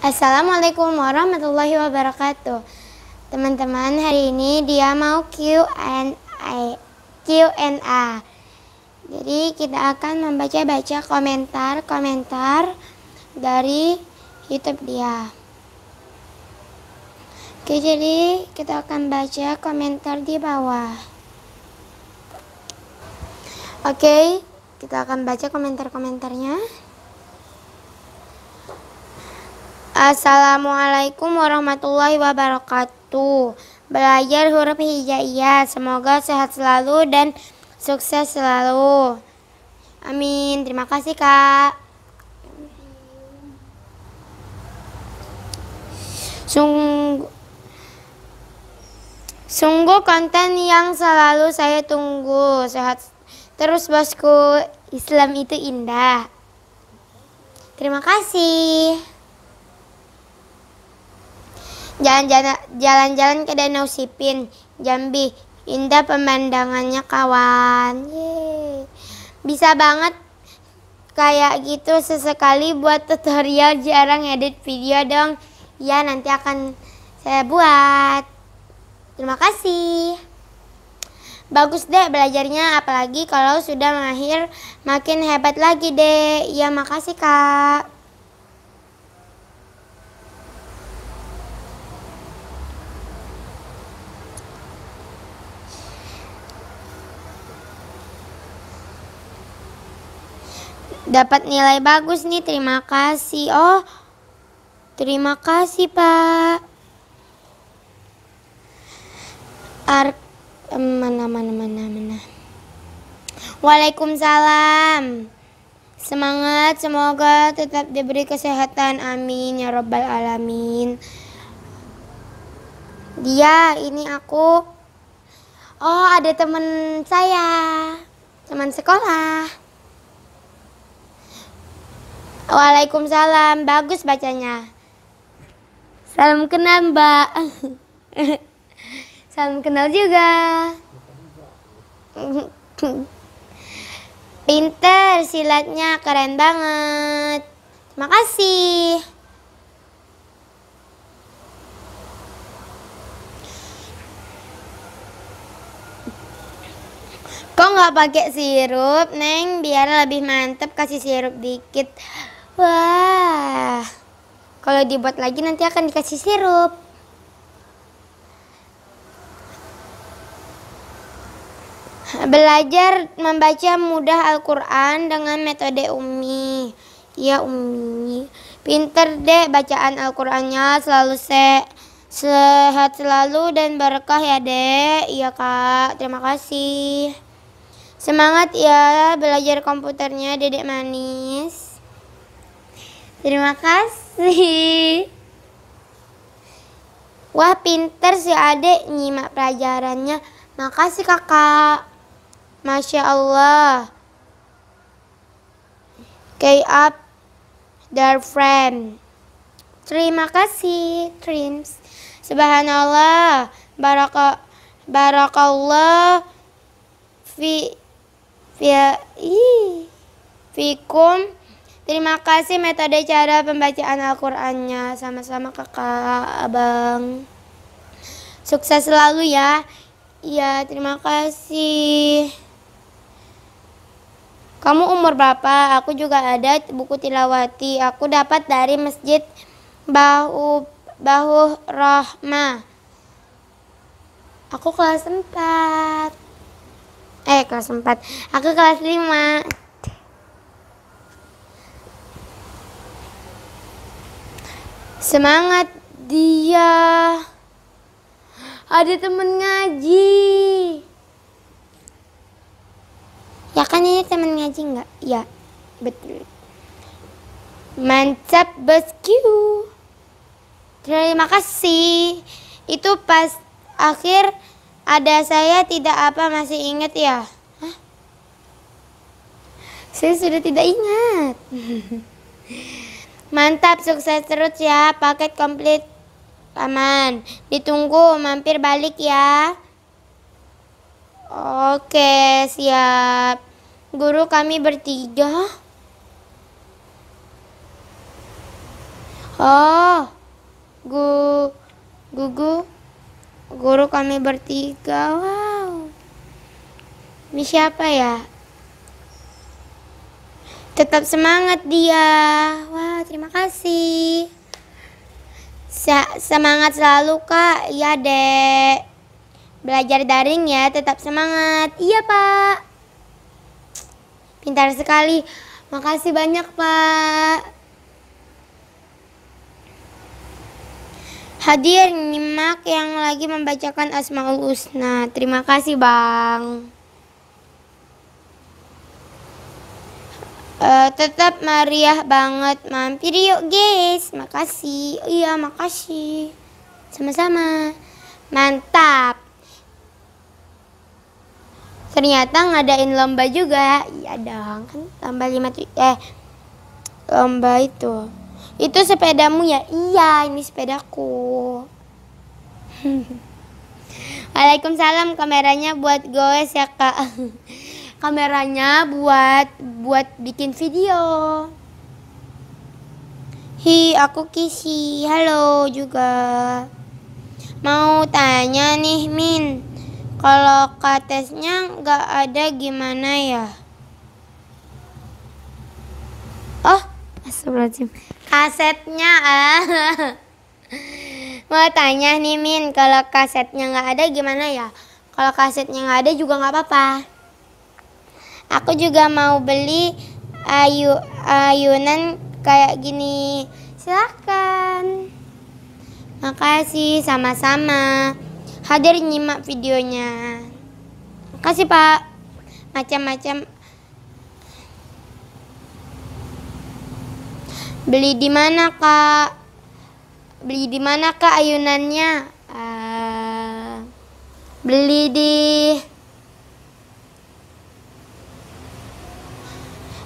Assalamualaikum warahmatullahi wabarakatuh. Teman-teman, hari ini dia mau Q&A. Q&A. Jadi kita akan membaca-baca komentar-komentar dari YouTube dia. Oke, jadi kita akan baca komentar di bawah. Oke, kita akan baca komentar-komentarnya. Assalamualaikum warahmatullahi wabarakatuh. Belajar huruf hijaiyah. Semoga sehat selalu dan sukses selalu. Amin. Terima kasih, Kak. Sungguh Sungguh konten yang selalu saya tunggu. Sehat terus bosku. Islam itu indah. Terima kasih. Jalan-jalan ke Danau Sipin, Jambi. Indah pemandangannya kawan. Yeay. Bisa banget kayak gitu sesekali buat tutorial jarang edit video dong. Ya nanti akan saya buat. Terima kasih. Bagus deh belajarnya apalagi kalau sudah mahir makin hebat lagi deh. Ya makasih kak. Dapat nilai bagus nih, terima kasih. Oh, terima kasih Pak. Ar mana mana mana mana. Waalaikumsalam. Semangat, semoga tetap diberi kesehatan. Amin ya robbal alamin. Dia, ini aku. Oh, ada teman saya, teman sekolah. Waalaikumsalam. Bagus bacanya. Salam kenal, Mbak. Salam kenal juga. Pinter silatnya keren banget. Makasih. Kok nggak pakai sirup, Neng? Biar lebih mantep kasih sirup dikit. Wah, kalau dibuat lagi nanti akan dikasih sirup. Belajar membaca mudah Al-Quran dengan metode Umi. Ya Umi, pinter deh bacaan Al-Qurannya selalu se sehat selalu dan berkah ya dek. Iya kak, terima kasih. Semangat ya belajar komputernya dedek manis. Terima kasih. Wah pinter si adek nyimak pelajarannya. Makasih kakak. Masya Allah. K up dear friend. Terima kasih, Trims. Subhanallah. Baraka, barakallah. Fi, fi, i, fikum. Terima kasih metode cara pembacaan Al-Qur'annya. Sama-sama Kakak, Abang. Sukses selalu ya. Iya, terima kasih. Kamu umur berapa? Aku juga ada buku tilawati. Aku dapat dari Masjid Bahu Bahu Rohma. Aku kelas 4. Eh, kelas 4. Aku kelas 5. Semangat dia. Ada temen ngaji. Ya kan ini temen ngaji nggak? Ya, betul. Mantap bosku. Terima kasih. Itu pas akhir ada saya tidak apa masih ingat ya? Hah? Saya sudah tidak ingat. Mantap, sukses terus ya. Paket komplit, Paman. Ditunggu, mampir balik ya. Oke, siap. Guru kami bertiga. Oh, gu, gugu, guru kami bertiga. Wow, ini siapa ya? Tetap semangat dia. Wah, terima kasih. Se- semangat selalu, Kak. Iya, Dek. Belajar daring ya, tetap semangat. Iya, Pak. Pintar sekali. Makasih banyak, Pak. Hadir nyimak yang lagi membacakan Asmaul Husna. Terima kasih, Bang. uh, tetap meriah banget mampir yuk guys makasih iya makasih sama-sama mantap ternyata ngadain lomba juga iya dong kan lomba lima eh lomba itu itu sepedamu ya iya ini sepedaku Waalaikumsalam kameranya buat goes ya kak kameranya buat buat bikin video. Hi, aku Kisi. Halo juga. Mau tanya nih, Min. Kalau katesnya nggak ada gimana ya? Oh, astagfirullahaladzim. Kasetnya ah. Mau tanya nih Min, kalau kasetnya nggak ada gimana ya? Kalau kasetnya nggak ada juga nggak apa-apa. Aku juga mau beli ayu ayunan kayak gini. Silahkan. Makasih, sama-sama. Hadir nyimak videonya. Makasih, Pak. Macam-macam Beli di mana, Kak? Beli di mana, Kak, ayunannya? Uh, beli di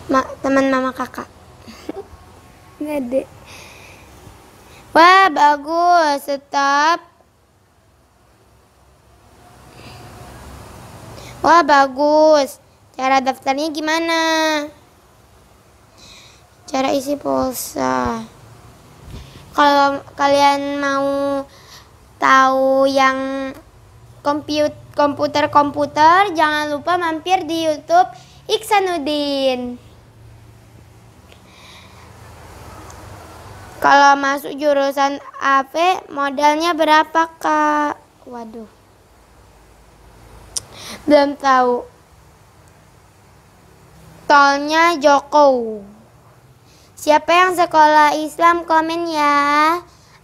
Ma teman mama kakak Ngede. wah bagus tetap wah bagus cara daftarnya gimana cara isi pulsa kalau kalian mau tahu yang komputer komputer komputer jangan lupa mampir di YouTube Iksanuddin Kalau masuk jurusan AP modalnya berapa kak? Waduh, belum tahu. Tolnya Joko. Siapa yang sekolah Islam komen ya?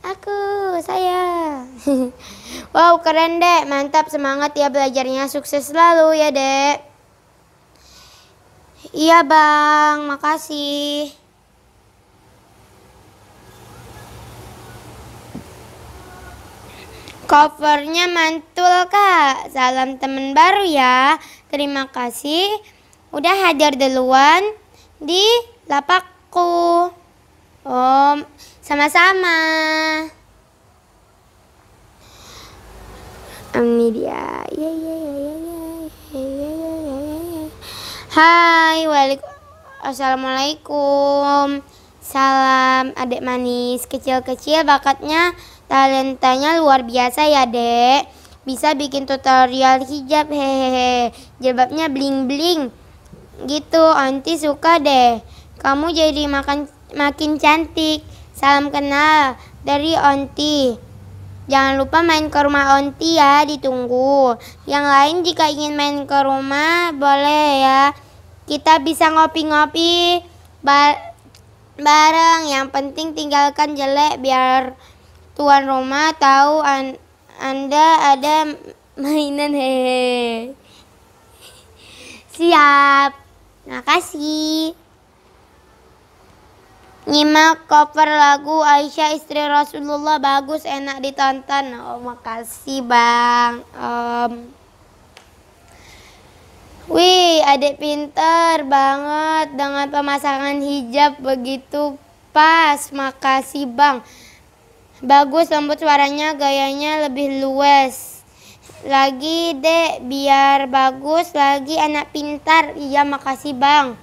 Aku, saya. wow, keren dek. Mantap, semangat ya belajarnya. Sukses selalu ya dek. Iya bang, makasih. Covernya mantul kak. Salam temen baru ya. Terima kasih udah hadir duluan di lapakku. Om, sama-sama. Ini dia. Ya Hai, waalaikumsalam. Assalamualaikum. Salam adik manis kecil-kecil bakatnya Talentanya luar biasa ya, Dek. Bisa bikin tutorial hijab, hehehe. Jilbabnya bling-bling. Gitu, Anti suka deh. Kamu jadi makan makin cantik. Salam kenal dari Onti. Jangan lupa main ke rumah Onti ya, ditunggu. Yang lain jika ingin main ke rumah boleh ya. Kita bisa ngopi-ngopi bareng. Yang penting tinggalkan jelek biar tuan rumah tahu an Anda ada mainan hehe. Siap. Makasih. Nyimak cover lagu Aisyah istri Rasulullah bagus enak ditonton. Oh makasih bang. Um, wih adik pinter banget dengan pemasangan hijab begitu pas. Makasih bang. Bagus lembut suaranya, gayanya lebih luwes. Lagi deh biar bagus lagi anak pintar. Iya, makasih bang.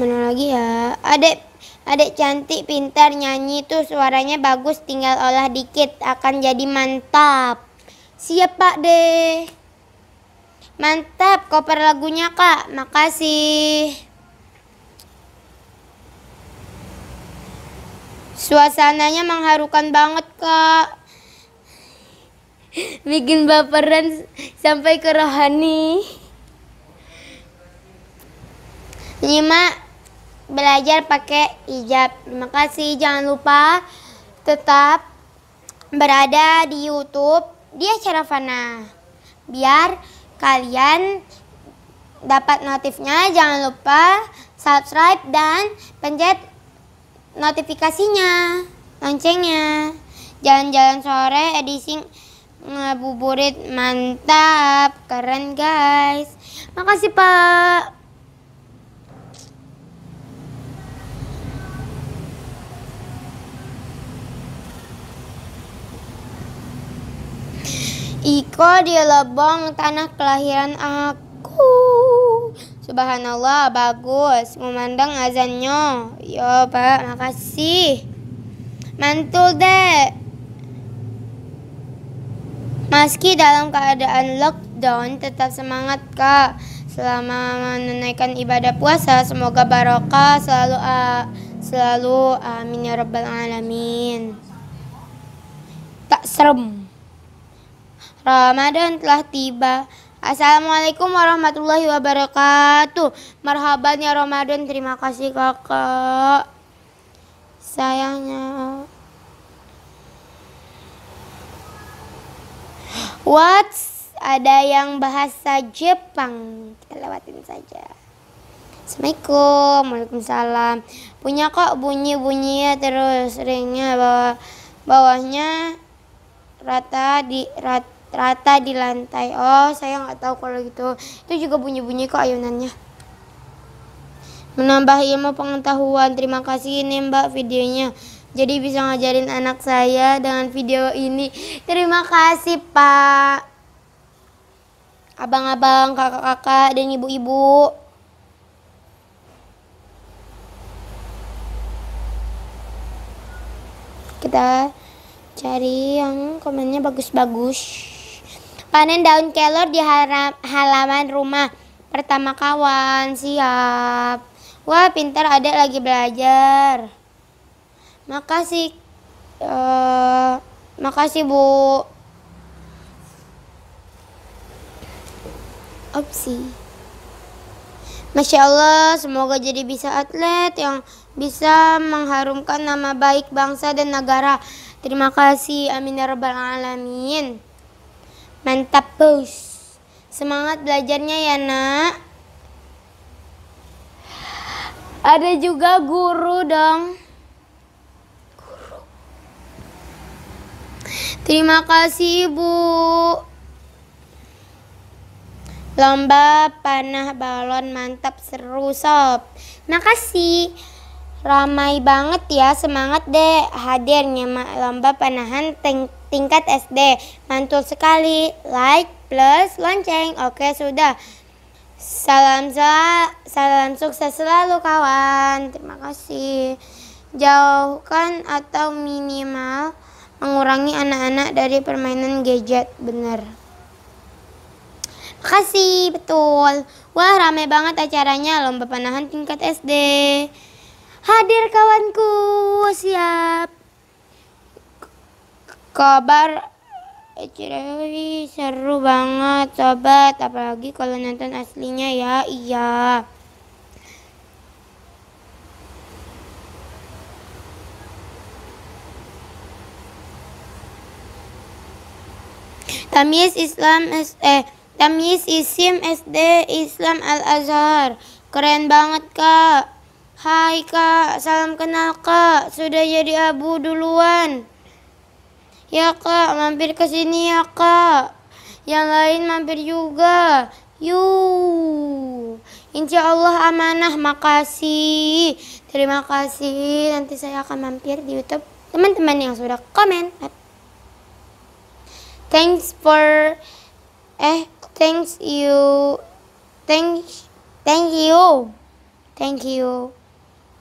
Mana lagi ya? Adek, adek cantik, pintar, nyanyi tuh suaranya bagus. Tinggal olah dikit, akan jadi mantap. Siap pak deh. Mantap, koper lagunya kak. Makasih. Suasananya mengharukan banget, Kak. Bikin baperan sampai ke rohani. Lima, belajar pakai hijab. Terima kasih. Jangan lupa tetap berada di YouTube Dia acara Fana. Biar kalian dapat notifnya, jangan lupa subscribe dan pencet notifikasinya, loncengnya. Jalan-jalan sore edisi ngabuburit mantap, keren guys. Makasih Pak. Iko di Lebong tanah kelahiran aku. Subhanallah, bagus. Memandang azannya. ya Pak, makasih. Mantul deh. Meski dalam keadaan lockdown, tetap semangat, Kak. Selama menunaikan ibadah puasa, semoga barokah selalu uh, selalu amin ya rabbal alamin. Tak serem. Ramadan telah tiba. Assalamualaikum warahmatullahi wabarakatuh. Marhaban ya Ramadan, terima kasih kakak. Sayangnya. What? Ada yang bahasa Jepang. Kita lewatin saja. Assalamualaikum, Waalaikumsalam. Punya kok bunyi bunyi ya. terus ringnya bawah bawahnya rata di rata rata di lantai. Oh, saya nggak tahu kalau gitu. Itu juga bunyi-bunyi kok ayunannya. Menambah ilmu pengetahuan. Terima kasih ini Mbak videonya. Jadi bisa ngajarin anak saya dengan video ini. Terima kasih, Pak. Abang-abang, kakak-kakak, dan ibu-ibu. Kita cari yang komennya bagus-bagus. Panen daun kelor di halaman rumah. Pertama kawan, siap. Wah, pintar adek lagi belajar. Makasih. Uh, makasih, Bu. Opsi. Masya Allah, semoga jadi bisa atlet yang bisa mengharumkan nama baik bangsa dan negara. Terima kasih, amin ya rabbal alamin. Mantap, Bos. Semangat belajarnya ya, Nak. Ada juga guru dong. Guru. Terima kasih, Ibu. Lomba panah balon mantap seru, sob. Makasih. Ramai banget ya, semangat deh hadirnya lomba panahan tank tingkat SD. Mantul sekali. Like plus lonceng. Oke, sudah. Salam salam sukses selalu kawan. Terima kasih. Jauhkan atau minimal mengurangi anak-anak dari permainan gadget. Benar. Makasih, betul. Wah, rame banget acaranya lomba panahan tingkat SD. Hadir kawanku, siap kabar Ciri seru banget sobat apalagi kalau nonton aslinya ya iya tamis Islam s eh tamis Isim SD Islam Al Azhar keren banget kak Hai kak salam kenal kak sudah jadi abu duluan Ya kak, mampir ke sini ya kak. Yang lain mampir juga. Yuk. Insya Allah amanah, makasih. Terima kasih. Nanti saya akan mampir di YouTube teman-teman yang sudah komen. Thanks for eh thanks you thank thank you thank you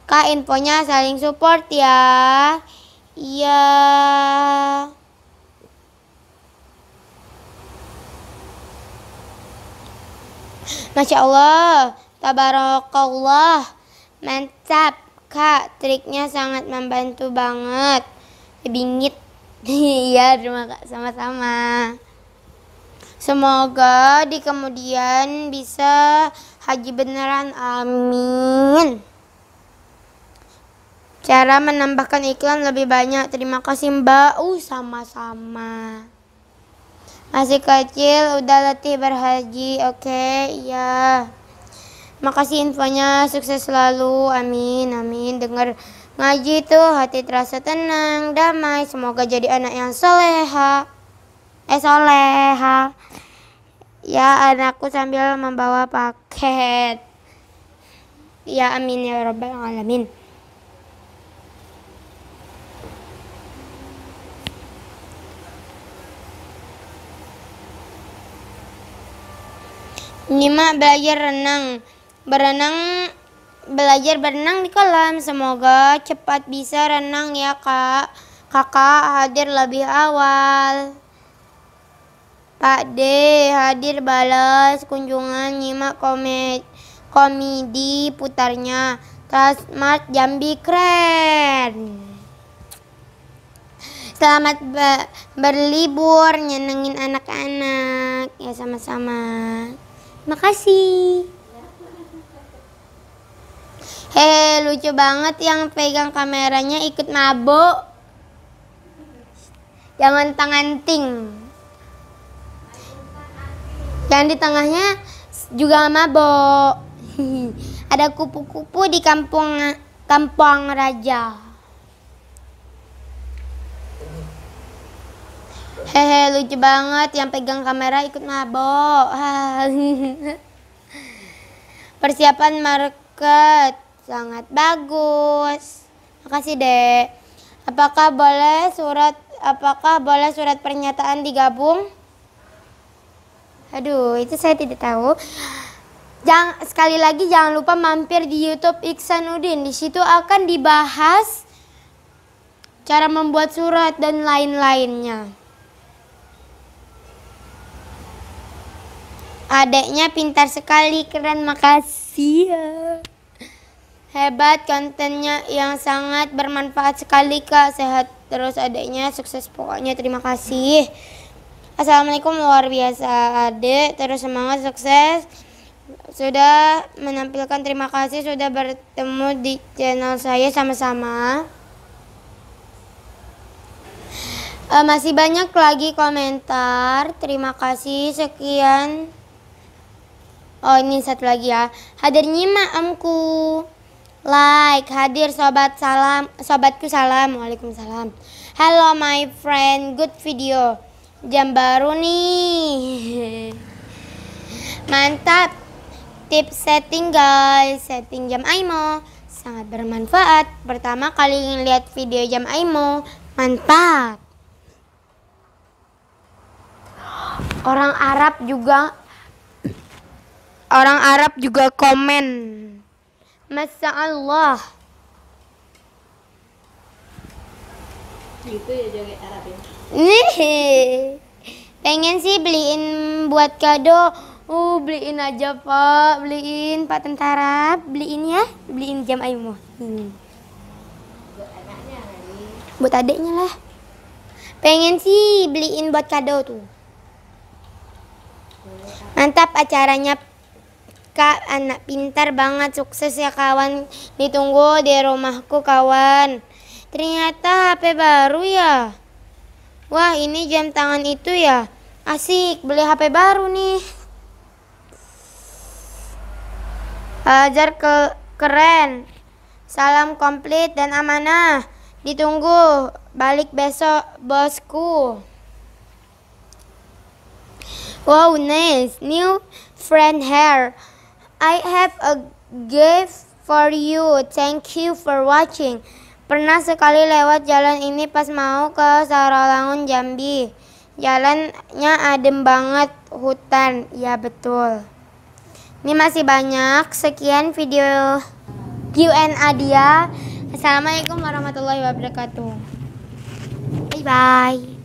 kak infonya saling support ya iya yeah. Masya Allah, tabarakallah, mantap. Kak, triknya sangat membantu banget. Bingit. Iya, terima kak sama-sama. Semoga di kemudian bisa haji beneran. Amin. Cara menambahkan iklan lebih banyak. Terima kasih Mbak. Uh, sama-sama. Masih kecil, udah latih berhaji, oke, okay? ya. Makasih infonya, sukses selalu, amin, amin. Dengar ngaji tuh, hati terasa tenang, damai. Semoga jadi anak yang soleha. Eh, soleha. Ya, anakku sambil membawa paket. Ya, amin ya rabbal alamin. Nima Belajar renang. Berenang belajar berenang di kolam. Semoga cepat bisa renang ya, Kak. Kakak hadir lebih awal. Pak D hadir balas kunjungan Nima komed komedi putarnya Transmart Jambi keren. Selamat be berlibur nyenengin anak-anak. Ya sama-sama. Makasih. Hei, lucu banget yang pegang kameranya ikut mabuk. Jangan tangan ting. Yang di tengahnya juga mabok. Ada kupu-kupu di kampung Kampung Raja. hehe lucu banget yang pegang kamera ikut mabok. Persiapan market sangat bagus. Makasih, Dek. Apakah boleh surat apakah boleh surat pernyataan digabung? Aduh, itu saya tidak tahu. Jangan, sekali lagi jangan lupa mampir di YouTube Udin Di situ akan dibahas cara membuat surat dan lain-lainnya. Adeknya pintar sekali, keren makasih ya. Hebat kontennya yang sangat bermanfaat sekali kak. Sehat terus adeknya, sukses pokoknya terima kasih. Assalamualaikum luar biasa adek, terus semangat sukses. Sudah menampilkan terima kasih sudah bertemu di channel saya sama-sama. Uh, masih banyak lagi komentar. Terima kasih. Sekian. Oh ini satu lagi ya. Hadirnya maamku. Like, hadir sobat salam, sobatku salam, waalaikumsalam. Hello my friend, good video. Jam baru nih. Mantap. Tips setting guys, setting jam Aimo sangat bermanfaat. Pertama kali lihat video jam Aimo, mantap. Orang Arab juga orang Arab juga komen. Masya Allah. Gitu ya joget Arab ya. Pengen sih beliin buat kado. Uh, beliin aja, Pak. Beliin Pak Tentara, beliin ya. Beliin jam Ayu Muhsin. Hmm. Buat adiknya lah. Pengen sih beliin buat kado tuh. Mantap acaranya Kak anak pintar banget sukses ya kawan. Ditunggu di rumahku kawan. Ternyata HP baru ya. Wah ini jam tangan itu ya. Asik beli HP baru nih. Ajar ke keren. Salam komplit dan amanah. Ditunggu balik besok bosku. Wow, nice. New friend hair. I have a gift for you. Thank you for watching. Pernah sekali lewat jalan ini pas mau ke Sarawangun Jambi. Jalannya adem banget, hutan. Ya betul. Ini masih banyak. Sekian video Q&A dia. Assalamualaikum warahmatullahi wabarakatuh. Bye bye.